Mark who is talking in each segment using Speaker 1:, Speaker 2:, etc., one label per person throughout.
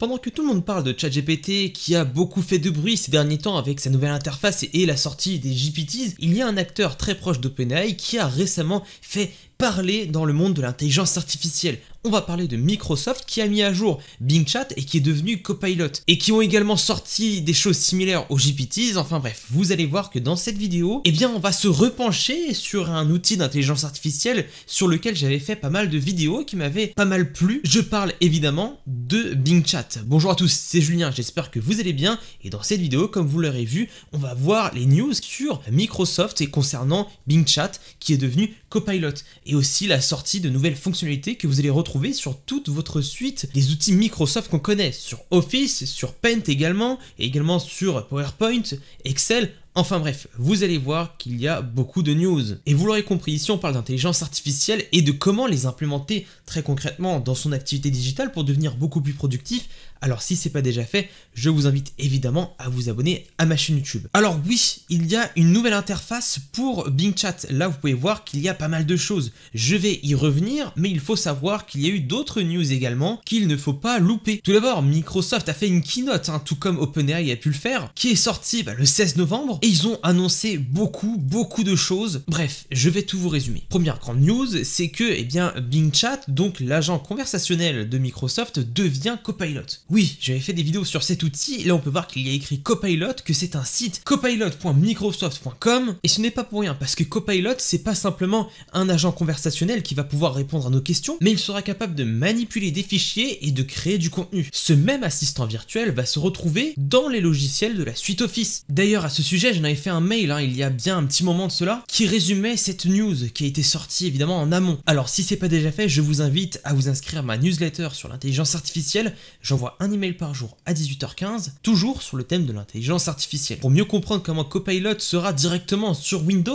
Speaker 1: Pendant que tout le monde parle de ChatGPT qui a beaucoup fait de bruit ces derniers temps avec sa nouvelle interface et la sortie des GPTs, il y a un acteur très proche d'OpenAI qui a récemment fait parler dans le monde de l'intelligence artificielle. On va parler de Microsoft qui a mis à jour Bing Chat et qui est devenu Copilot. Et qui ont également sorti des choses similaires aux GPTs. Enfin bref, vous allez voir que dans cette vidéo, eh bien on va se repencher sur un outil d'intelligence artificielle sur lequel j'avais fait pas mal de vidéos qui m'avaient pas mal plu. Je parle évidemment de Bing Chat. Bonjour à tous, c'est Julien, j'espère que vous allez bien. Et dans cette vidéo, comme vous l'aurez vu, on va voir les news sur Microsoft et concernant Bing Chat qui est devenu Copilot, et aussi la sortie de nouvelles fonctionnalités que vous allez retrouver sur toute votre suite des outils Microsoft qu'on connaît, sur Office, sur Paint également, et également sur PowerPoint, Excel, Enfin bref, vous allez voir qu'il y a beaucoup de news. Et vous l'aurez compris, ici on parle d'intelligence artificielle et de comment les implémenter très concrètement dans son activité digitale pour devenir beaucoup plus productif. Alors si c'est pas déjà fait, je vous invite évidemment à vous abonner à ma chaîne YouTube. Alors oui, il y a une nouvelle interface pour Bing Chat. Là vous pouvez voir qu'il y a pas mal de choses. Je vais y revenir, mais il faut savoir qu'il y a eu d'autres news également qu'il ne faut pas louper. Tout d'abord, Microsoft a fait une keynote, hein, tout comme OpenAI a pu le faire, qui est sortie bah, le 16 novembre et ils ont annoncé beaucoup, beaucoup de choses. Bref, je vais tout vous résumer. Première grande news, c'est que eh bien, Bing Chat, donc l'agent conversationnel de Microsoft, devient Copilot. Oui, j'avais fait des vidéos sur cet outil, là on peut voir qu'il y a écrit Copilot, que c'est un site copilot.microsoft.com, et ce n'est pas pour rien, parce que Copilot, c'est pas simplement un agent conversationnel qui va pouvoir répondre à nos questions, mais il sera capable de manipuler des fichiers et de créer du contenu. Ce même assistant virtuel va se retrouver dans les logiciels de la suite Office. D'ailleurs, à ce sujet, j'en avais fait un mail hein, il y a bien un petit moment de cela, qui résumait cette news qui a été sortie évidemment en amont. Alors si c'est pas déjà fait, je vous invite à vous inscrire à ma newsletter sur l'intelligence artificielle. J'envoie un email par jour à 18h15, toujours sur le thème de l'intelligence artificielle. Pour mieux comprendre comment Copilot sera directement sur Windows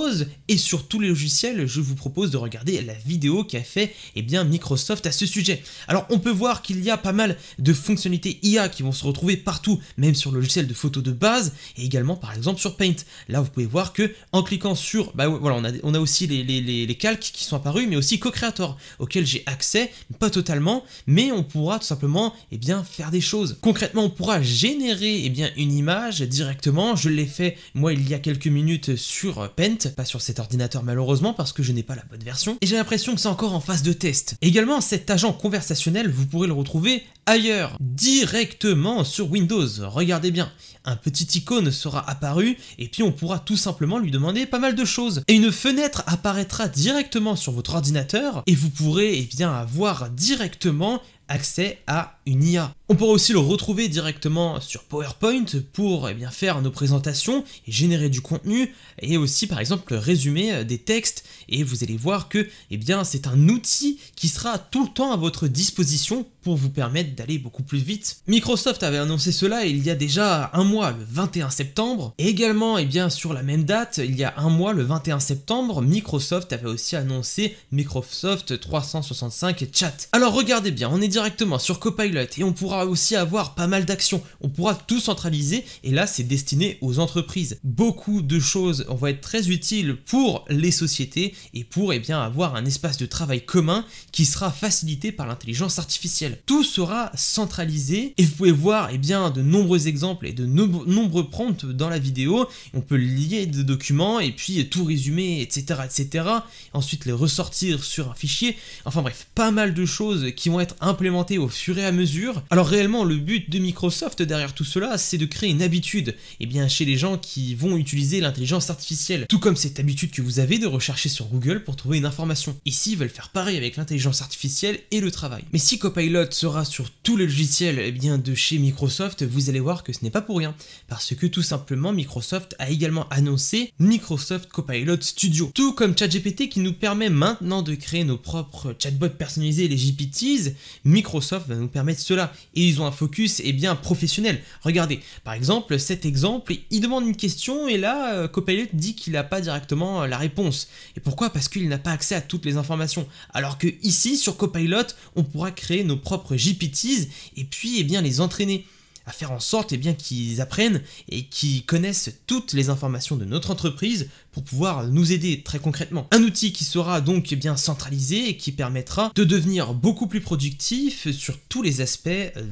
Speaker 1: et sur tous les logiciels, je vous propose de regarder la vidéo qu'a fait eh bien, Microsoft à ce sujet. Alors on peut voir qu'il y a pas mal de fonctionnalités IA qui vont se retrouver partout, même sur le logiciel de photo de base et également par exemple sur Paint. Là, vous pouvez voir que en cliquant sur, bah voilà, on a, aussi les, calques qui sont apparus, mais aussi co-creator auquel j'ai accès, pas totalement, mais on pourra tout simplement, et eh bien, faire des choses. Concrètement, on pourra générer, et eh bien, une image directement. Je l'ai fait moi il y a quelques minutes sur Paint, pas sur cet ordinateur malheureusement parce que je n'ai pas la bonne version. Et j'ai l'impression que c'est encore en phase de test. Également, cet agent conversationnel, vous pourrez le retrouver ailleurs, directement sur Windows. Regardez bien, un petit icône sera apparu et puis on pourra tout simplement lui demander pas mal de choses. Et une fenêtre apparaîtra directement sur votre ordinateur et vous pourrez eh bien avoir directement accès à une IA. On pourra aussi le retrouver directement sur PowerPoint pour eh bien, faire nos présentations et générer du contenu et aussi par exemple résumer euh, des textes et vous allez voir que eh bien, c'est un outil qui sera tout le temps à votre disposition pour vous permettre d'aller beaucoup plus vite. Microsoft avait annoncé cela il y a déjà un mois, le 21 septembre. Et également, eh bien, sur la même date, il y a un mois, le 21 septembre, Microsoft avait aussi annoncé Microsoft 365 Chat. Alors regardez bien, on est directement sur Copilot et on pourra aussi avoir pas mal d'actions. On pourra tout centraliser et là, c'est destiné aux entreprises. Beaucoup de choses vont être très utiles pour les sociétés et pour et eh bien, avoir un espace de travail commun qui sera facilité par l'intelligence artificielle. Tout sera centralisé et vous pouvez voir et eh bien, de nombreux exemples et de nombreux prompts dans la vidéo. On peut lier des documents et puis tout résumer, etc. etc. Ensuite, les ressortir sur un fichier. Enfin bref, pas mal de choses qui vont être implémentées au fur et à mesure. Alors réellement, le but de Microsoft derrière tout cela, c'est de créer une habitude eh bien, chez les gens qui vont utiliser l'intelligence artificielle, tout comme cette habitude que vous avez de rechercher sur Google pour trouver une information. Ici, ils veulent faire pareil avec l'intelligence artificielle et le travail. Mais si Copilot sera sur tous les logiciels eh bien, de chez Microsoft, vous allez voir que ce n'est pas pour rien, parce que tout simplement, Microsoft a également annoncé Microsoft Copilot Studio, tout comme ChatGPT qui nous permet maintenant de créer nos propres chatbots personnalisés, les GPTs, Microsoft va nous permettre cela. Et ils ont un focus et eh bien, professionnel. Regardez, par exemple, cet exemple, il demande une question et là, euh, Copilot dit qu'il n'a pas directement euh, la réponse. Et pourquoi Parce qu'il n'a pas accès à toutes les informations. Alors que ici, sur Copilot, on pourra créer nos propres GPTs et puis eh bien, les entraîner à faire en sorte eh qu'ils apprennent et qu'ils connaissent toutes les informations de notre entreprise pour pouvoir nous aider très concrètement. Un outil qui sera donc bien centralisé et qui permettra de devenir beaucoup plus productif sur tous les aspects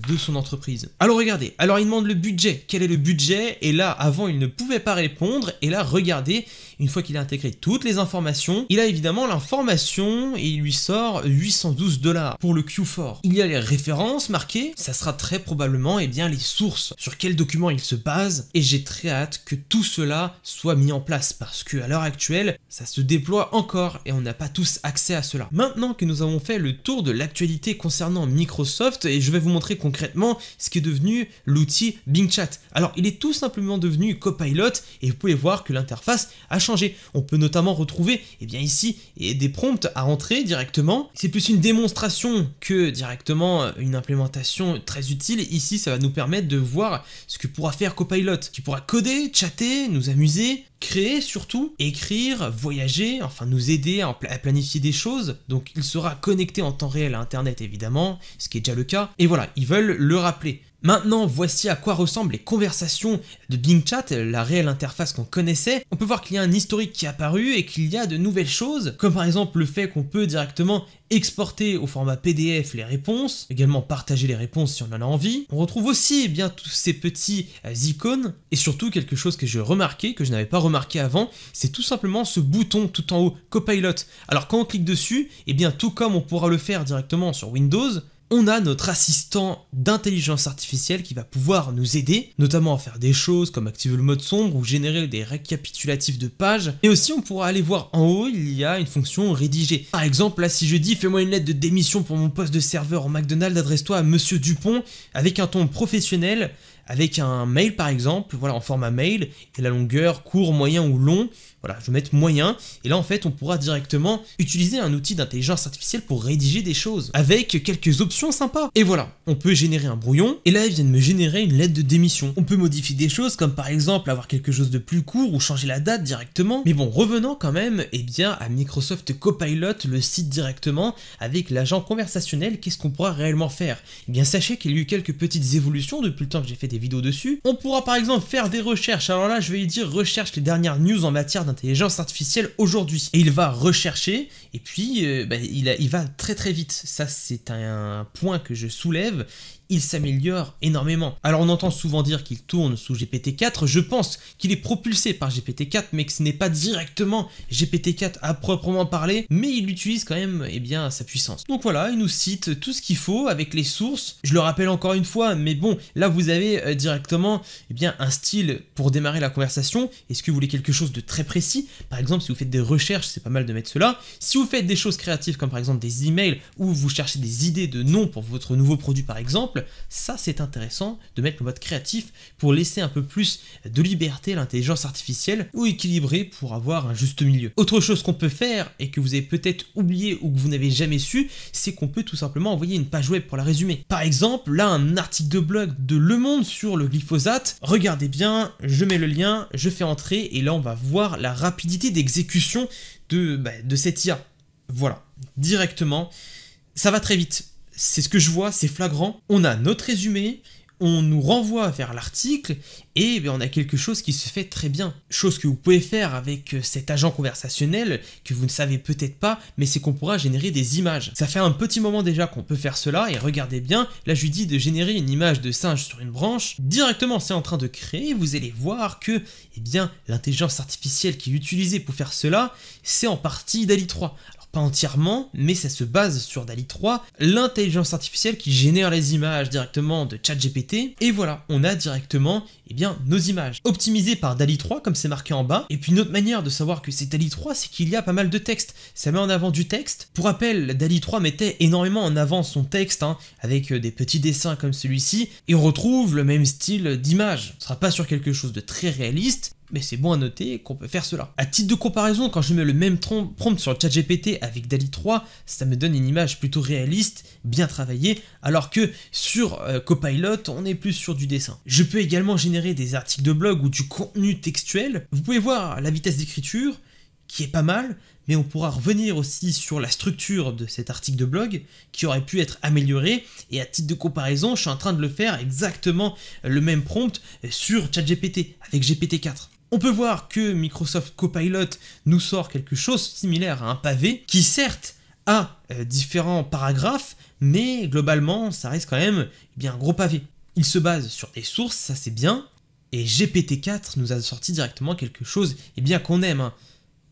Speaker 1: de son entreprise. Alors regardez, alors il demande le budget, quel est le budget Et là, avant, il ne pouvait pas répondre, et là, regardez, une fois qu'il a intégré toutes les informations, il a évidemment l'information et il lui sort 812 dollars pour le Q4. Il y a les références marquées, ça sera très probablement et eh bien, les sources, sur quels documents il se base, et j'ai très hâte que tout cela soit mis en place parce que à l'heure actuelle, ça se déploie encore et on n'a pas tous accès à cela. Maintenant que nous avons fait le tour de l'actualité concernant Microsoft, et je vais vous montrer concrètement ce qui est devenu l'outil Bing Chat. Alors, il est tout simplement devenu Copilot et vous pouvez voir que l'interface a changé. On peut notamment retrouver, eh bien ici, des prompts à rentrer directement. C'est plus une démonstration que directement euh, une implémentation très utile. Ici, ça va nous permettre de voir ce que pourra faire Copilot, qui pourra coder, chatter, nous amuser, créer surtout, écrire, voyager, enfin nous aider à, planifier des choses. Donc il sera connecté en temps réel à Internet évidemment, ce qui est déjà le cas. Et voilà, ils veulent le rappeler. Maintenant, voici à quoi ressemblent les conversations de Bing Chat, la réelle interface qu'on connaissait. On peut voir qu'il y a un historique qui est apparu et qu'il y a de nouvelles choses, comme par exemple le fait qu'on peut directement exporter au format PDF les réponses, également partager les réponses si on en a envie. On retrouve aussi eh bien tous ces petits euh, icônes et surtout quelque chose que j'ai remarqué, que je n'avais pas remarqué avant, c'est tout simplement ce bouton tout en haut, Copilot. Alors quand on clique dessus, et eh bien tout comme on pourra le faire directement sur Windows, on a notre assistant d'intelligence artificielle qui va pouvoir nous aider, notamment à faire des choses comme activer le mode sombre ou générer des récapitulatifs de pages. Et aussi, on pourra aller voir en haut, il y a une fonction rédiger. Par exemple, là, si je dis fais-moi une lettre de démission pour mon poste de serveur en McDonald's, adresse-toi à Monsieur Dupont avec un ton professionnel, avec un mail par exemple, voilà, en format mail, et la longueur court, moyen ou long, voilà, je vais mettre moyen, et là en fait on pourra directement utiliser un outil d'intelligence artificielle pour rédiger des choses, avec quelques options sympas. Et voilà, on peut générer un brouillon, et là ils viennent me générer une lettre de démission. On peut modifier des choses, comme par exemple avoir quelque chose de plus court ou changer la date directement. Mais bon, revenons quand même eh bien, à Microsoft Copilot, le site directement, avec l'agent conversationnel, qu'est-ce qu'on pourra réellement faire Eh bien sachez qu'il y a eu quelques petites évolutions depuis le temps que j'ai fait des vidéos dessus. On pourra par exemple faire des recherches, alors là je vais dire recherche les dernières news en matière d'un intelligence artificielle aujourd'hui. Et il va rechercher, et puis euh, bah, il, il va très très vite. Ça, c'est un point que je soulève il s'améliore énormément. Alors on entend souvent dire qu'il tourne sous GPT-4, je pense qu'il est propulsé par GPT-4, mais que ce n'est pas directement GPT-4 à proprement parler, mais il utilise quand même eh bien, sa puissance. Donc voilà, il nous cite tout ce qu'il faut avec les sources, je le rappelle encore une fois, mais bon, là vous avez euh, directement eh bien, un style pour démarrer la conversation, est-ce que vous voulez quelque chose de très précis Par exemple, si vous faites des recherches, c'est pas mal de mettre cela. Si vous faites des choses créatives, comme par exemple des emails, ou vous cherchez des idées de noms pour votre nouveau produit par exemple, ça c'est intéressant de mettre le mode créatif pour laisser un peu plus de liberté à l'intelligence artificielle ou équilibrer pour avoir un juste milieu. Autre chose qu'on peut faire et que vous avez peut-être oublié ou que vous n'avez jamais su, c'est qu'on peut tout simplement envoyer une page web pour la résumer. Par exemple, là un article de blog de Le Monde sur le glyphosate, regardez bien, je mets le lien, je fais entrer et là on va voir la rapidité d'exécution de, bah, de cette IA. Voilà, directement, ça va très vite c'est ce que je vois, c'est flagrant. On a notre résumé, on nous renvoie à faire l'article et ben, on a quelque chose qui se fait très bien. Chose que vous pouvez faire avec euh, cet agent conversationnel que vous ne savez peut-être pas, mais c'est qu'on pourra générer des images. Ça fait un petit moment déjà qu'on peut faire cela et regardez bien, là je lui dis de générer une image de singe sur une branche. Directement c'est en train de créer, vous allez voir que eh bien l'intelligence artificielle qui est utilisée pour faire cela, c'est en partie DALI 3 pas entièrement, mais ça se base sur DALI 3, l'intelligence artificielle qui génère les images directement de ChatGPT, et voilà, on a directement eh bien, nos images, optimisées par DALI 3 comme c'est marqué en bas, et puis une autre manière de savoir que c'est DALI 3, c'est qu'il y a pas mal de texte, ça met en avant du texte. Pour rappel, DALI 3 mettait énormément en avant son texte, hein, avec euh, des petits dessins comme celui-ci, et on retrouve le même style d'image, on sera pas sur quelque chose de très réaliste, mais c'est bon à noter qu'on peut faire cela. À titre de comparaison, quand je mets le même prompt sur ChatGPT avec DALI 3, ça me donne une image plutôt réaliste, bien travaillée, alors que sur euh, Copilot, on est plus sur du dessin. Je peux également générer des articles de blog ou du contenu textuel. Vous pouvez voir la vitesse d'écriture, qui est pas mal, mais on pourra revenir aussi sur la structure de cet article de blog qui aurait pu être améliorée, Et à titre de comparaison, je suis en train de le faire exactement le même prompt sur ChatGPT avec GPT-4. On peut voir que Microsoft Copilot nous sort quelque chose similaire à un pavé, qui certes a euh, différents paragraphes, mais globalement ça reste quand même eh bien, un gros pavé. Il se base sur des sources, ça c'est bien, et GPT-4 nous a sorti directement quelque chose et eh bien, qu'on aime, hein.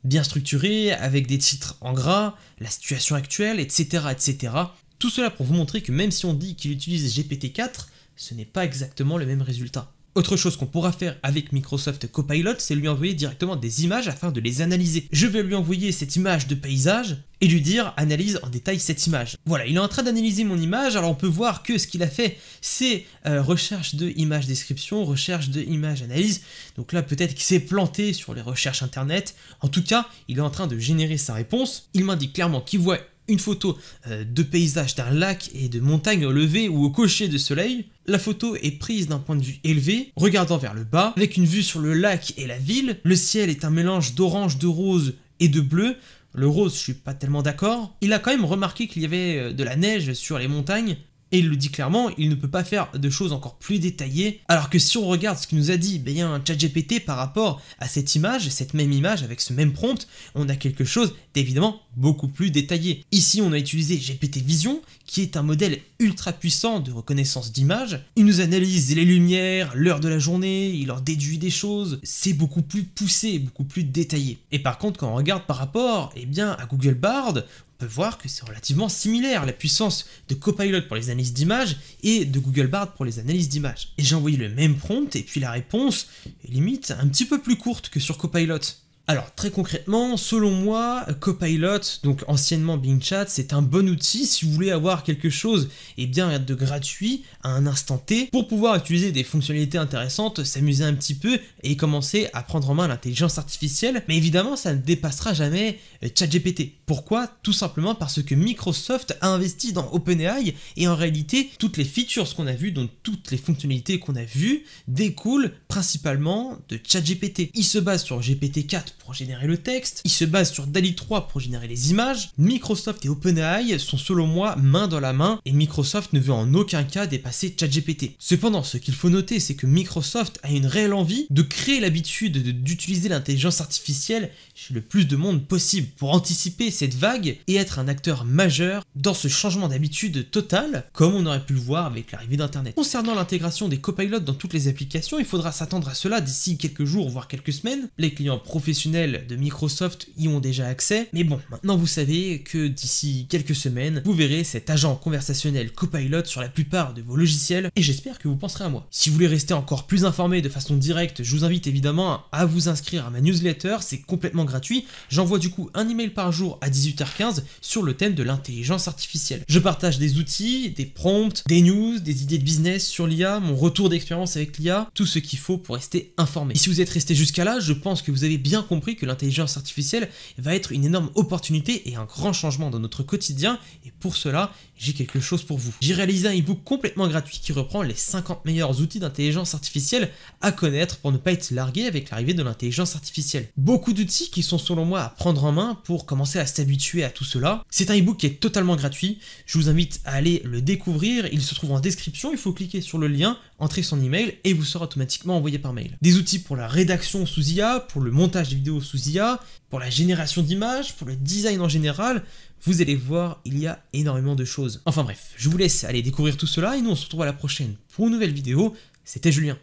Speaker 1: bien structuré, avec des titres en gras, la situation actuelle, etc. etc. Tout cela pour vous montrer que même si on dit qu'il utilise GPT-4, ce n'est pas exactement le même résultat. Autre chose qu'on pourra faire avec Microsoft Copilot, c'est lui envoyer directement des images afin de les analyser. Je vais lui envoyer cette image de paysage et lui dire analyse en détail cette image. Voilà, il est en train d'analyser mon image, alors on peut voir que ce qu'il a fait, c'est euh, recherche de image description, recherche de image analyse. Donc là, peut-être qu'il s'est planté sur les recherches internet. En tout cas, il est en train de générer sa réponse. Il m'indique clairement qu'il voit une photo euh, de paysage d'un lac et de montagne au lever ou au cocher de soleil, la photo est prise d'un point de vue élevé, regardant vers le bas, avec une vue sur le lac et la ville. Le ciel est un mélange d'orange, de rose et de bleu. Le rose, je suis pas tellement d'accord. Il a quand même remarqué qu'il y avait euh, de la neige sur les montagnes, et il le dit clairement, il ne peut pas faire de choses encore plus détaillées. Alors que si on regarde ce qu'il nous a dit bien ChatGPT par rapport à cette image, cette même image avec ce même prompt, on a quelque chose d'évidemment beaucoup plus détaillé. Ici, on a utilisé GPT Vision, qui est un modèle ultra puissant de reconnaissance d'image. Il nous analyse les lumières, l'heure de la journée, il en déduit des choses. C'est beaucoup plus poussé, beaucoup plus détaillé. Et par contre, quand on regarde par rapport, eh bien, à Google Bard, on peut voir que c'est relativement similaire la puissance de Copilot pour les analyses d'images et de Google Bard pour les analyses d'images. Et j'ai envoyé le même prompt et puis la réponse est limite un petit peu plus courte que sur Copilot. Alors très concrètement, selon moi, Copilot, donc anciennement Bing Chat, c'est un bon outil si vous voulez avoir quelque chose et bien de gratuit à un instant T pour pouvoir utiliser des fonctionnalités intéressantes, s'amuser un petit peu et commencer à prendre en main l'intelligence artificielle. Mais évidemment, ça ne dépassera jamais euh, ChatGPT. Pourquoi Tout simplement parce que Microsoft a investi dans OpenAI et en réalité, toutes les features qu'on a vues, donc toutes les fonctionnalités qu'on a vues, découlent principalement de ChatGPT. Il se base sur GPT-4 pour générer le texte, il se base sur DALI 3 pour générer les images, Microsoft et OpenAI sont selon moi main dans la main et Microsoft ne veut en aucun cas dépasser ChatGPT. Cependant, ce qu'il faut noter, c'est que Microsoft a une réelle envie de créer l'habitude d'utiliser l'intelligence artificielle chez le plus de monde possible pour anticiper cette vague et être un acteur majeur dans ce changement d'habitude total, comme on aurait pu le voir avec l'arrivée d'Internet. Concernant l'intégration des copilotes dans toutes les applications, il faudra s'attendre à cela d'ici quelques jours, voire quelques semaines. Les clients professionnels de Microsoft y ont déjà accès, mais bon, maintenant vous savez que d'ici quelques semaines, vous verrez cet agent conversationnel copilot sur la plupart de vos logiciels, et j'espère que vous penserez à moi. Si vous voulez rester encore plus informé de façon directe, je vous invite évidemment à vous inscrire à ma newsletter, c'est complètement gratuit, j'envoie du coup un email par jour à 18h15 sur le thème de l'intelligence artificielle. Je partage des outils, des prompts, des news, des idées de business sur l'IA, mon retour d'expérience avec l'IA, tout ce qu'il faut pour rester informé. si vous êtes resté jusqu'à là, je pense que vous avez bien compris que l'intelligence artificielle va être une énorme opportunité et un grand changement dans notre quotidien, et pour cela, j'ai quelque chose pour vous. J'ai réalisé un ebook complètement gratuit qui reprend les 50 meilleurs outils d'intelligence artificielle à connaître pour ne pas être largué avec l'arrivée de l'intelligence artificielle. Beaucoup d'outils qui sont selon moi à prendre en main pour commencer à s'habituer à tout cela. C'est un ebook qui est totalement gratuit, je vous invite à aller le découvrir, il se trouve en description, il faut cliquer sur le lien, entrer son email et vous sera automatiquement envoyé par mail. Des outils pour la rédaction sous IA, pour le montage des vidéos sous IA, pour la génération d'images, pour le design en général, vous allez voir, il y a énormément de choses. Enfin bref, je vous laisse aller découvrir tout cela et nous on se retrouve à la prochaine pour une nouvelle vidéo. C'était Julien.